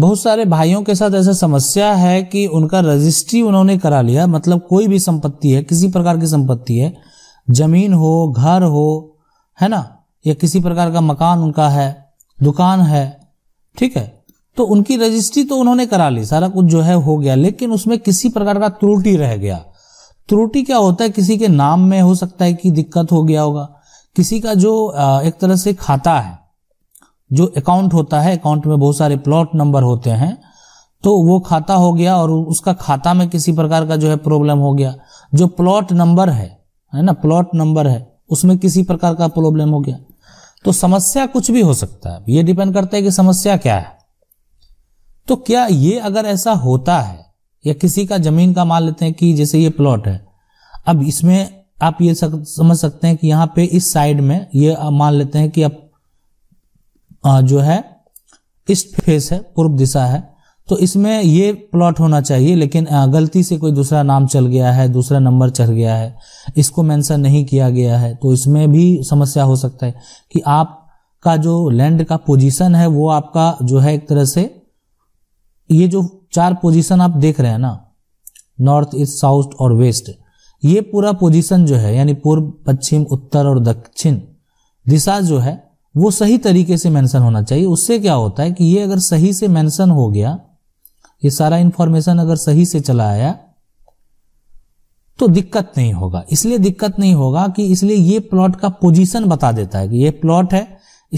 बहुत सारे भाइयों के साथ ऐसा समस्या है कि उनका रजिस्ट्री उन्होंने करा लिया मतलब कोई भी संपत्ति है किसी प्रकार की संपत्ति है जमीन हो घर हो है ना या किसी प्रकार का मकान उनका है दुकान है ठीक है तो उनकी रजिस्ट्री तो उन्होंने करा ली सारा कुछ जो है हो गया लेकिन उसमें किसी प्रकार का त्रुटि रह गया त्रुटि क्या होता है किसी के नाम में हो सकता है कि दिक्कत हो गया होगा किसी का जो एक तरह से खाता है जो अकाउंट होता है अकाउंट में बहुत सारे प्लॉट नंबर होते हैं तो वो खाता हो गया और उसका खाता में किसी प्रकार का जो है प्रॉब्लम हो गया जो प्लॉट नंबर है है ना प्लॉट नंबर है उसमें किसी प्रकार का प्रॉब्लम हो गया तो समस्या कुछ भी हो सकता है ये डिपेंड करता है कि समस्या क्या है तो क्या ये अगर ऐसा होता है या किसी का जमीन का मान लेते हैं कि जैसे ये प्लॉट है अब इसमें आप ये सक, समझ सकते हैं कि यहां पे इस साइड में ये मान लेते हैं कि अब जो है ईस्ट फेस है पूर्व दिशा है तो इसमें ये प्लॉट होना चाहिए लेकिन गलती से कोई दूसरा नाम चल गया है दूसरा नंबर चल गया है इसको मेंशन नहीं किया गया है तो इसमें भी समस्या हो सकता है कि आपका जो लैंड का पोजीशन है वो आपका जो है एक तरह से ये जो चार पोजीशन आप देख रहे हैं ना नॉर्थ ईस्ट साउथ और वेस्ट ये पूरा पोजीशन जो है यानी पूर्व पश्चिम उत्तर और दक्षिण दिशा जो है वो सही तरीके से मेंशन होना चाहिए उससे क्या होता है कि ये अगर सही से मेंशन हो गया ये सारा इंफॉर्मेशन अगर सही से चला आया तो दिक्कत नहीं होगा इसलिए दिक्कत नहीं होगा कि इसलिए ये प्लॉट का पोजीशन बता देता है कि ये प्लॉट है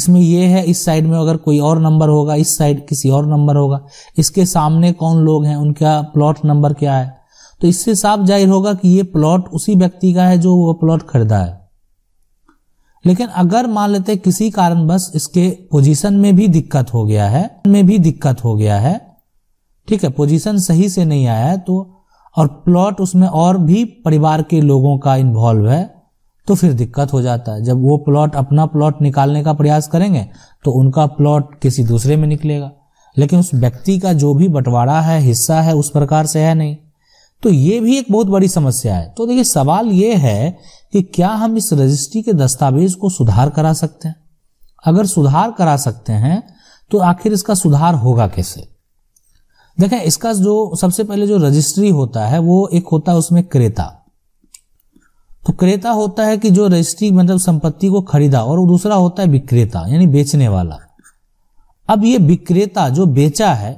इसमें ये है इस साइड में अगर कोई और नंबर होगा इस साइड किसी और नंबर होगा इसके सामने कौन लोग हैं उनका प्लॉट नंबर क्या है तो इससे साफ जाहिर होगा कि ये प्लॉट उसी व्यक्ति का है जो वो प्लॉट खरीदा है लेकिन अगर मान लेते किसी कारण बस इसके पोजीशन में भी दिक्कत हो गया है में भी दिक्कत हो गया है ठीक है पोजीशन सही से नहीं आया है तो और प्लॉट उसमें और भी परिवार के लोगों का इन्वॉल्व है तो फिर दिक्कत हो जाता है जब वो प्लॉट अपना प्लॉट निकालने का प्रयास करेंगे तो उनका प्लॉट किसी दूसरे में निकलेगा लेकिन उस व्यक्ति का जो भी बंटवारा है हिस्सा है उस प्रकार से है नहीं तो ये भी एक बहुत बड़ी समस्या है तो देखिए सवाल ये है कि क्या हम इस रजिस्ट्री के दस्तावेज को सुधार करा सकते हैं अगर सुधार करा सकते हैं तो आखिर इसका सुधार होगा कैसे देखें इसका जो सबसे पहले जो रजिस्ट्री होता है वो एक होता है उसमें क्रेता तो क्रेता होता है कि जो रजिस्ट्री मतलब संपत्ति को खरीदा और दूसरा होता है विक्रेता यानी बेचने वाला अब ये विक्रेता जो बेचा है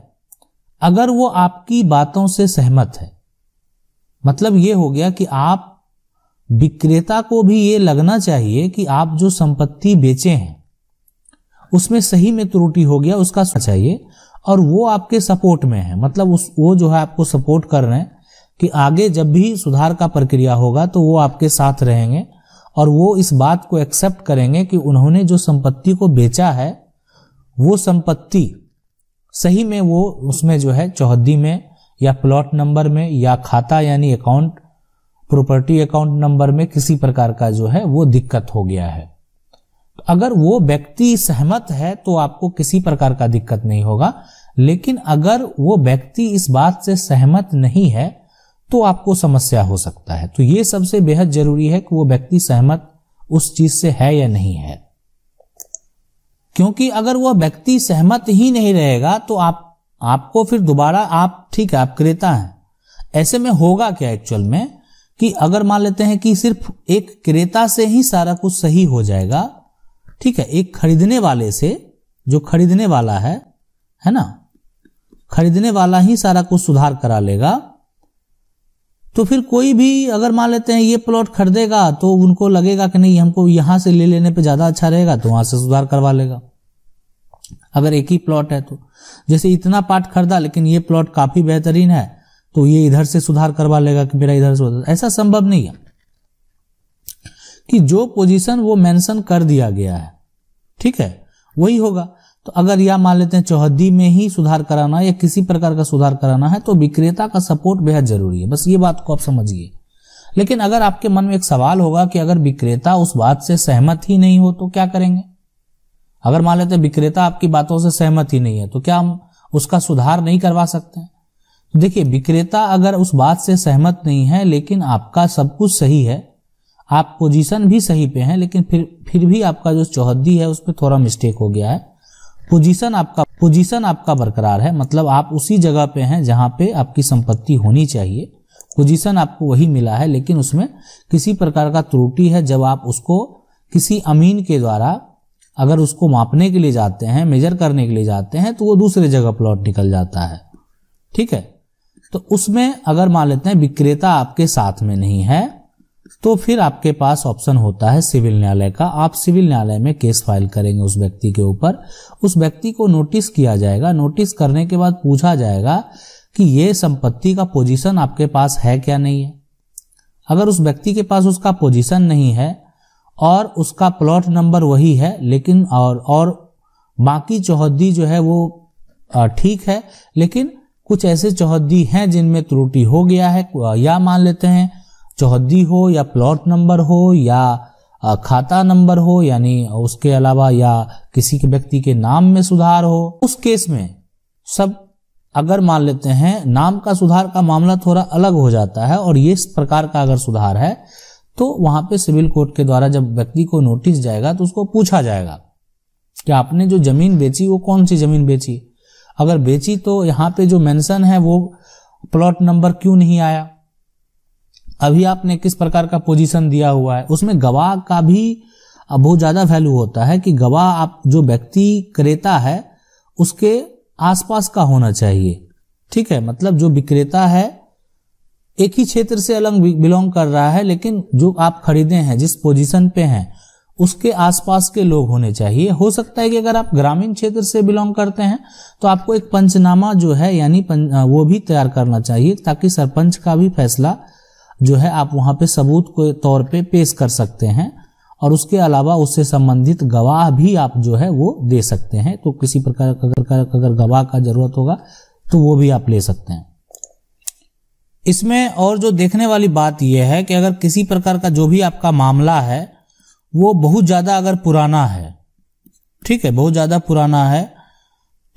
अगर वो आपकी बातों से सहमत है मतलब ये हो गया कि आप विक्रेता को भी ये लगना चाहिए कि आप जो संपत्ति बेचे हैं उसमें सही में त्रुटि हो गया उसका चाहिए और वो आपके सपोर्ट में है मतलब उस वो जो है आपको सपोर्ट कर रहे हैं कि आगे जब भी सुधार का प्रक्रिया होगा तो वो आपके साथ रहेंगे और वो इस बात को एक्सेप्ट करेंगे कि उन्होंने जो संपत्ति को बेचा है वो संपत्ति सही में वो उसमें जो है चौहदी में या प्लॉट नंबर में या खाता यानी अकाउंट प्रॉपर्टी अकाउंट नंबर में किसी प्रकार का जो है वो दिक्कत हो गया है तो अगर वो व्यक्ति सहमत है तो आपको किसी प्रकार का दिक्कत नहीं होगा लेकिन अगर वो व्यक्ति इस बात से सहमत नहीं है तो आपको समस्या हो सकता है तो ये सबसे बेहद जरूरी है कि वो व्यक्ति सहमत उस चीज से है या नहीं है क्योंकि अगर वह व्यक्ति सहमत ही नहीं रहेगा तो आप आपको फिर दोबारा आप ठीक है आप क्रेता हैं ऐसे में होगा क्या एक्चुअल में कि अगर मान लेते हैं कि सिर्फ एक क्रेता से ही सारा कुछ सही हो जाएगा ठीक है एक खरीदने वाले से जो खरीदने वाला है है ना खरीदने वाला ही सारा कुछ सुधार करा लेगा तो फिर कोई भी अगर मान लेते हैं ये प्लॉट खरीदेगा तो उनको लगेगा कि नहीं हमको यहां से ले लेने पे ज्यादा अच्छा रहेगा तो वहां से सुधार करवा लेगा अगर एक ही प्लॉट है तो जैसे इतना पार्ट खरीदा लेकिन ये प्लॉट काफी बेहतरीन है तो ये इधर से सुधार करवा लेगा कि मेरा इधर से ऐसा संभव नहीं है कि जो पोजीशन वो मेंशन कर दिया गया है ठीक है वही होगा तो अगर यह मान लेते हैं चौहदी में ही सुधार कराना या किसी प्रकार का सुधार कराना है तो विक्रेता का सपोर्ट बेहद जरूरी है बस ये बात को आप समझिए लेकिन अगर आपके मन में एक सवाल होगा कि अगर विक्रेता उस बात से सहमत ही नहीं हो तो क्या करेंगे अगर मान लेते हैं विक्रेता आपकी बातों से सहमत ही नहीं है तो क्या हम उसका सुधार नहीं करवा सकते हैं देखिए विक्रेता अगर उस बात से सहमत नहीं है लेकिन आपका सब कुछ सही है आप पोजीशन भी सही पे हैं लेकिन फिर फिर भी आपका जो चौहद्दी है उस पर थोड़ा मिस्टेक हो गया है पोजीशन आपका पोजीशन आपका बरकरार है मतलब आप उसी जगह पे हैं जहां पे आपकी संपत्ति होनी चाहिए पोजीशन आपको वही मिला है लेकिन उसमें किसी प्रकार का त्रुटि है जब आप उसको किसी अमीन के द्वारा अगर उसको मापने के लिए जाते हैं मेजर करने के लिए जाते हैं तो वो दूसरे जगह प्लॉट निकल जाता है ठीक है तो उसमें अगर मान लेते हैं विक्रेता आपके साथ में नहीं है तो फिर आपके पास ऑप्शन होता है सिविल न्यायालय का आप सिविल न्यायालय में केस फाइल करेंगे उस व्यक्ति के ऊपर उस व्यक्ति को नोटिस किया जाएगा नोटिस करने के बाद पूछा जाएगा कि ये संपत्ति का पोजीशन आपके पास है क्या नहीं है अगर उस व्यक्ति के पास उसका पोजीशन नहीं है और उसका प्लॉट नंबर वही है लेकिन और और बाकी चौहद्दी जो है वो ठीक है लेकिन कुछ ऐसे चौहद्दी हैं जिनमें त्रुटि हो गया है या मान लेते हैं चौहद्दी हो या प्लॉट नंबर हो या खाता नंबर हो यानी उसके अलावा या किसी के व्यक्ति के नाम में सुधार हो उस केस में सब अगर मान लेते हैं नाम का सुधार का मामला थोड़ा अलग हो जाता है और ये इस प्रकार का अगर सुधार है तो वहां पे सिविल कोर्ट के द्वारा जब व्यक्ति को नोटिस जाएगा तो उसको पूछा जाएगा कि आपने जो जमीन बेची वो कौन सी जमीन बेची अगर बेची तो यहां पे जो मेंशन है वो प्लॉट नंबर क्यों नहीं आया अभी आपने किस प्रकार का पोजीशन दिया हुआ है उसमें गवाह का भी बहुत ज़्यादा वैल्यू होता है कि गवाह आप जो व्यक्ति क्रेता है उसके आसपास का होना चाहिए ठीक है मतलब जो विक्रेता है एक ही क्षेत्र से अलग बिलोंग कर रहा है लेकिन जो आप खरीदे हैं जिस पोजीशन पे हैं उसके आसपास के लोग होने चाहिए हो सकता है कि अगर आप ग्रामीण क्षेत्र से बिलोंग करते हैं तो आपको एक पंचनामा जो है यानी वो भी तैयार करना चाहिए ताकि सरपंच का भी फैसला जो है आप वहां पे सबूत के तौर पे पेश कर सकते हैं और उसके अलावा उससे संबंधित गवाह भी आप जो है वो दे सकते हैं तो किसी प्रकार अगर अगर गवाह का जरूरत होगा तो वो भी आप ले सकते हैं इसमें और जो देखने वाली बात यह है कि अगर किसी प्रकार का जो भी आपका मामला है वो बहुत ज़्यादा अगर पुराना है ठीक है बहुत ज़्यादा पुराना है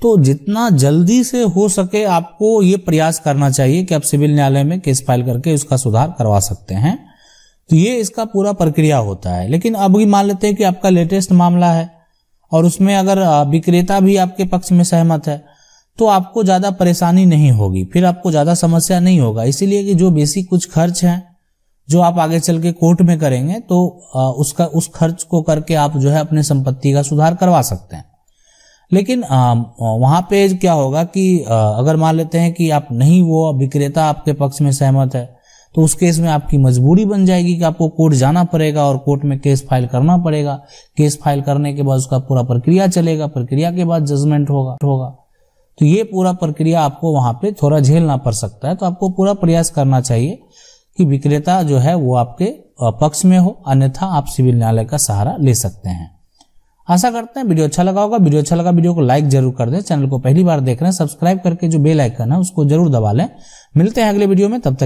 तो जितना जल्दी से हो सके आपको ये प्रयास करना चाहिए कि आप सिविल न्यायालय में केस फाइल करके उसका सुधार करवा सकते हैं तो ये इसका पूरा प्रक्रिया होता है लेकिन अब भी मान लेते हैं कि आपका लेटेस्ट मामला है और उसमें अगर विक्रेता भी आपके पक्ष में सहमत है तो आपको ज़्यादा परेशानी नहीं होगी फिर आपको ज़्यादा समस्या नहीं होगा इसीलिए कि जो बेसिक कुछ खर्च हैं जो आप आगे चल के कोर्ट में करेंगे तो उसका उस खर्च को करके आप जो है अपने संपत्ति का सुधार करवा सकते हैं लेकिन वहां पे क्या होगा कि अगर मान लेते हैं कि आप नहीं वो विक्रेता आपके पक्ष में सहमत है तो उस केस में आपकी मजबूरी बन जाएगी कि आपको कोर्ट जाना पड़ेगा और कोर्ट में केस फाइल करना पड़ेगा केस फाइल करने के बाद उसका पूरा प्रक्रिया चलेगा प्रक्रिया के बाद जजमेंट होगा होगा तो ये पूरा प्रक्रिया आपको वहां पे थोड़ा झेलना पड़ सकता है तो आपको पूरा प्रयास करना चाहिए कि विक्रेता जो है वो आपके पक्ष में हो अन्यथा आप सिविल न्यायालय का सहारा ले सकते हैं आशा करते हैं वीडियो अच्छा लगा होगा वीडियो अच्छा लगा वीडियो को लाइक जरूर कर दें चैनल को पहली बार देख रहे हैं सब्सक्राइब करके जो बेल आइकन है उसको जरूर दबा लें मिलते हैं अगले वीडियो में तब तक